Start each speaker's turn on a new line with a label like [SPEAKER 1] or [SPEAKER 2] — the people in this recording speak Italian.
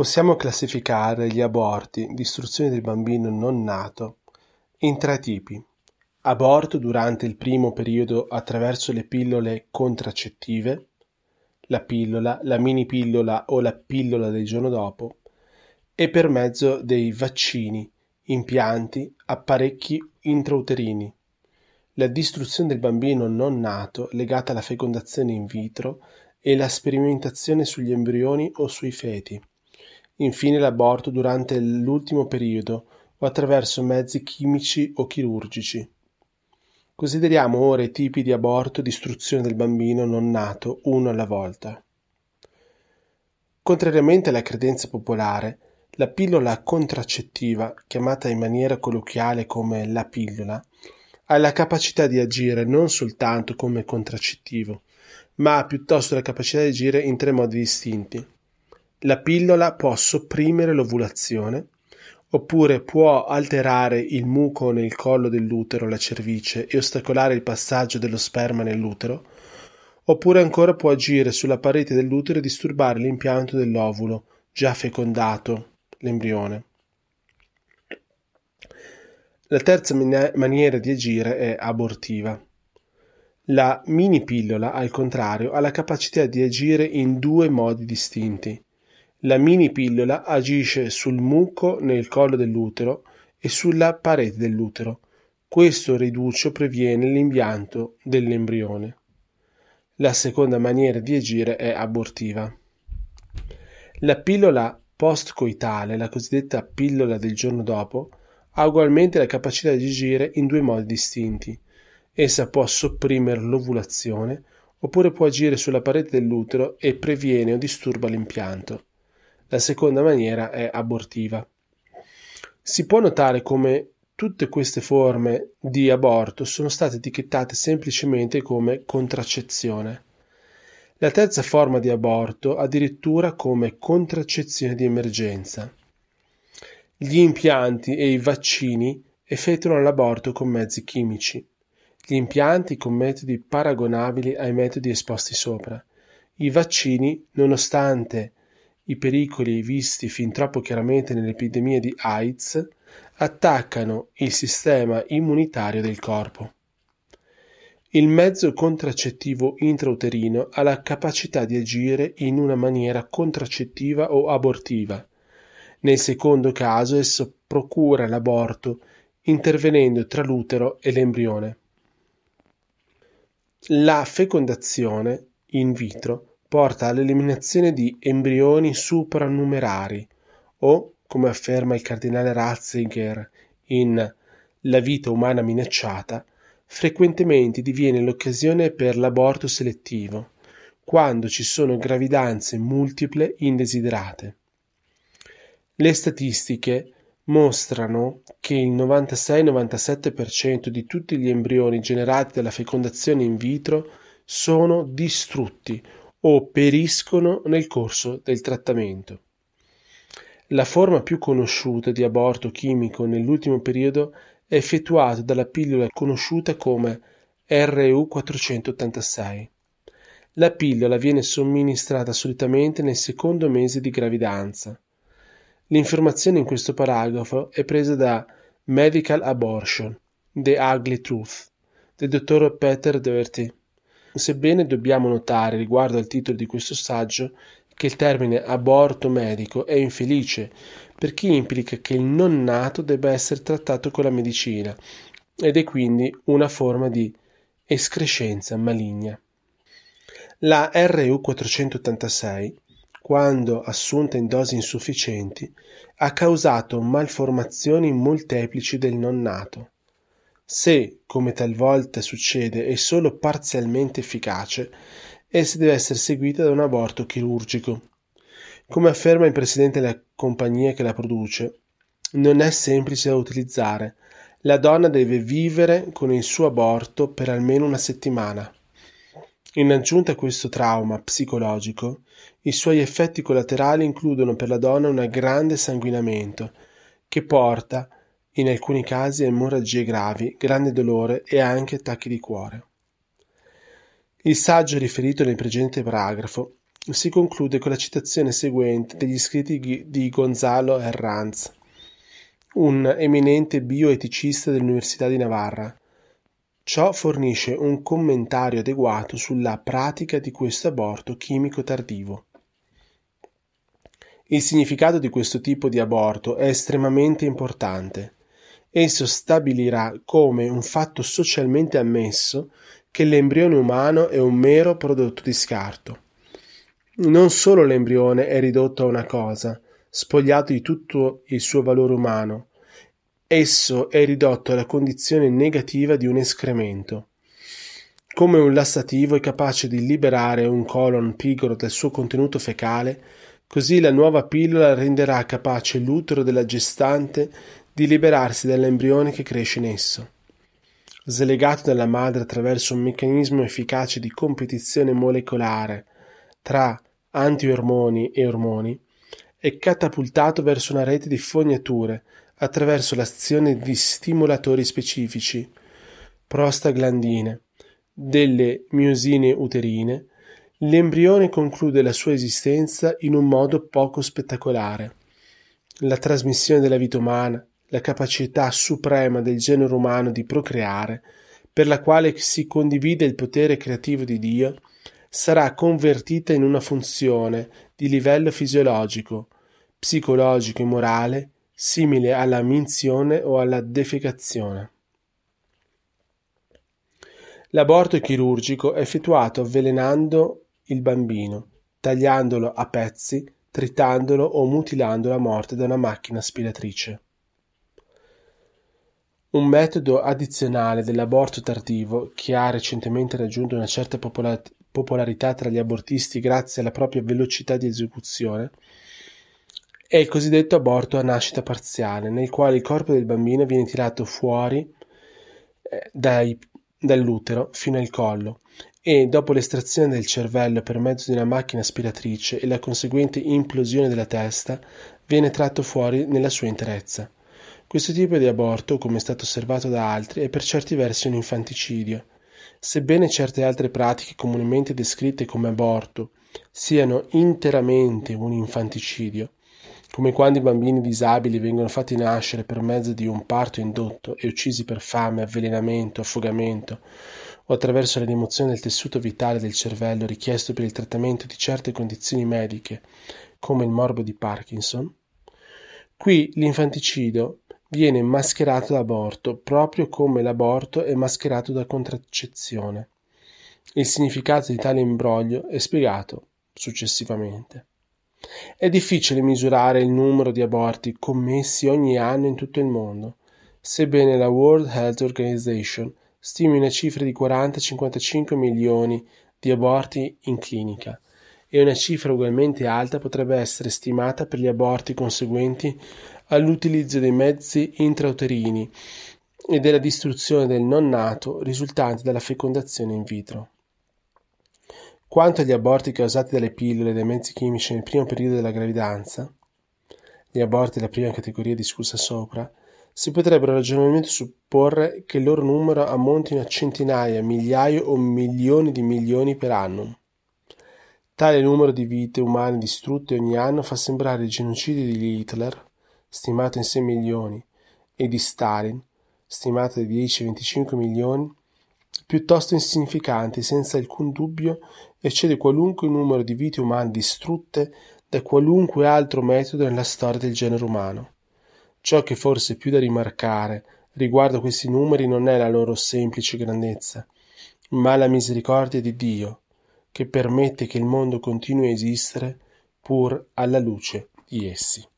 [SPEAKER 1] Possiamo classificare gli aborti (distruzione del bambino non nato) in tre tipi: aborto durante il primo periodo attraverso le pillole contraccettive (la pillola, la mini pillola o la pillola del giorno dopo) e per mezzo dei vaccini, impianti, apparecchi intrauterini; la distruzione del bambino non nato legata alla fecondazione in vitro e la sperimentazione sugli embrioni o sui feti infine l'aborto durante l'ultimo periodo o attraverso mezzi chimici o chirurgici. Consideriamo ora i tipi di aborto e d'istruzione del bambino non nato uno alla volta. Contrariamente alla credenza popolare, la pillola contraccettiva, chiamata in maniera colloquiale come la pillola, ha la capacità di agire non soltanto come contraccettivo, ma ha piuttosto la capacità di agire in tre modi distinti la pillola può sopprimere l'ovulazione, oppure può alterare il muco nel collo dell'utero, la cervice, e ostacolare il passaggio dello sperma nell'utero, oppure ancora può agire sulla parete dell'utero e disturbare l'impianto dell'ovulo, già fecondato, l'embrione. La terza maniera di agire è abortiva. La mini pillola, al contrario, ha la capacità di agire in due modi distinti la mini pillola agisce sul muco nel collo dell'utero e sulla parete dell'utero; questo riduce o previene l'impianto dell'embrione. La seconda maniera di agire è abortiva. La pillola postcoitale, la cosiddetta pillola del giorno dopo, ha ugualmente la capacità di agire in due modi distinti. Essa può sopprimere l'ovulazione oppure può agire sulla parete dell'utero e previene o disturba l'impianto la seconda maniera è abortiva. Si può notare come tutte queste forme di aborto sono state etichettate semplicemente come contraccezione. La terza forma di aborto addirittura come contraccezione di emergenza. Gli impianti e i vaccini effettuano l'aborto con mezzi chimici. Gli impianti con metodi paragonabili ai metodi esposti sopra. I vaccini, nonostante i pericoli visti fin troppo chiaramente nell'epidemia di AIDS attaccano il sistema immunitario del corpo. Il mezzo contraccettivo intrauterino ha la capacità di agire in una maniera contraccettiva o abortiva. Nel secondo caso esso procura l'aborto intervenendo tra l'utero e l'embrione. La fecondazione in vitro porta all'eliminazione di embrioni supranumerari o, come afferma il cardinale Ratzinger in La vita umana minacciata, frequentemente diviene l'occasione per l'aborto selettivo, quando ci sono gravidanze multiple indesiderate. Le statistiche mostrano che il 96-97% di tutti gli embrioni generati dalla fecondazione in vitro sono distrutti o periscono nel corso del trattamento. La forma più conosciuta di aborto chimico nell'ultimo periodo è effettuata dalla pillola conosciuta come RU486. La pillola viene somministrata solitamente nel secondo mese di gravidanza. L'informazione in questo paragrafo è presa da Medical Abortion, The Ugly Truth, del dottor Peter Doherty. Sebbene dobbiamo notare riguardo al titolo di questo saggio che il termine aborto medico è infelice perché implica che il non nato debba essere trattato con la medicina ed è quindi una forma di escrescenza maligna. La RU 486, quando assunta in dosi insufficienti, ha causato malformazioni molteplici del non nato se, come talvolta succede, è solo parzialmente efficace, essa deve essere seguita da un aborto chirurgico. Come afferma il presidente della compagnia che la produce, non è semplice da utilizzare. La donna deve vivere con il suo aborto per almeno una settimana. In aggiunta a questo trauma psicologico, i suoi effetti collaterali includono per la donna un grande sanguinamento, che porta a in alcuni casi emorragie gravi, grande dolore e anche attacchi di cuore. Il saggio riferito nel precedente paragrafo si conclude con la citazione seguente degli scritti di Gonzalo Herranz, un eminente bioeticista dell'Università di Navarra. Ciò fornisce un commentario adeguato sulla pratica di questo aborto chimico tardivo. Il significato di questo tipo di aborto è estremamente importante esso stabilirà come un fatto socialmente ammesso che l'embrione umano è un mero prodotto di scarto. Non solo l'embrione è ridotto a una cosa, spogliato di tutto il suo valore umano, esso è ridotto alla condizione negativa di un escremento. Come un lassativo è capace di liberare un colon pigro dal suo contenuto fecale, così la nuova pillola renderà capace l'utero della gestante di liberarsi dall'embrione che cresce in esso. Slegato dalla madre attraverso un meccanismo efficace di competizione molecolare tra antiormoni e ormoni, è catapultato verso una rete di fognature attraverso l'azione di stimolatori specifici, prostaglandine, delle miosine uterine, l'embrione conclude la sua esistenza in un modo poco spettacolare. La trasmissione della vita umana, la capacità suprema del genere umano di procreare, per la quale si condivide il potere creativo di Dio, sarà convertita in una funzione di livello fisiologico, psicologico e morale simile alla minzione o alla defecazione. L'aborto chirurgico è effettuato avvelenando il bambino, tagliandolo a pezzi, tritandolo o mutilandolo a morte da una macchina aspiratrice. Un metodo addizionale dell'aborto tardivo, che ha recentemente raggiunto una certa popolarità tra gli abortisti grazie alla propria velocità di esecuzione, è il cosiddetto aborto a nascita parziale, nel quale il corpo del bambino viene tirato fuori eh, dai, dall'utero fino al collo e dopo l'estrazione del cervello per mezzo di una macchina aspiratrice e la conseguente implosione della testa, viene tratto fuori nella sua interezza. Questo tipo di aborto, come è stato osservato da altri, è per certi versi un infanticidio. Sebbene certe altre pratiche comunemente descritte come aborto siano interamente un infanticidio, come quando i bambini disabili vengono fatti nascere per mezzo di un parto indotto e uccisi per fame, avvelenamento, affogamento o attraverso la rimozione del tessuto vitale del cervello richiesto per il trattamento di certe condizioni mediche, come il morbo di Parkinson, qui l'infanticidio Viene mascherato da aborto, proprio come l'aborto è mascherato da contraccezione. Il significato di tale imbroglio è spiegato successivamente. È difficile misurare il numero di aborti commessi ogni anno in tutto il mondo, sebbene la World Health Organization stimi una cifra di 40-55 milioni di aborti in clinica e una cifra ugualmente alta potrebbe essere stimata per gli aborti conseguenti all'utilizzo dei mezzi intrauterini e della distruzione del non nato risultante dalla fecondazione in vitro. Quanto agli aborti causati dalle pillole e dai mezzi chimici nel primo periodo della gravidanza, gli aborti della prima categoria discussa sopra, si potrebbero ragionalmente supporre che il loro numero ammontino a centinaia, migliaia o milioni di milioni per anno. Tale numero di vite umane distrutte ogni anno fa sembrare i genocidi di Hitler stimato in 6 milioni, e di Stalin, stimato di 10-25 milioni, piuttosto insignificante senza alcun dubbio eccede qualunque numero di vite umane distrutte da qualunque altro metodo nella storia del genere umano. Ciò che forse è più da rimarcare riguardo a questi numeri non è la loro semplice grandezza, ma la misericordia di Dio, che permette che il mondo continui a esistere pur alla luce di essi.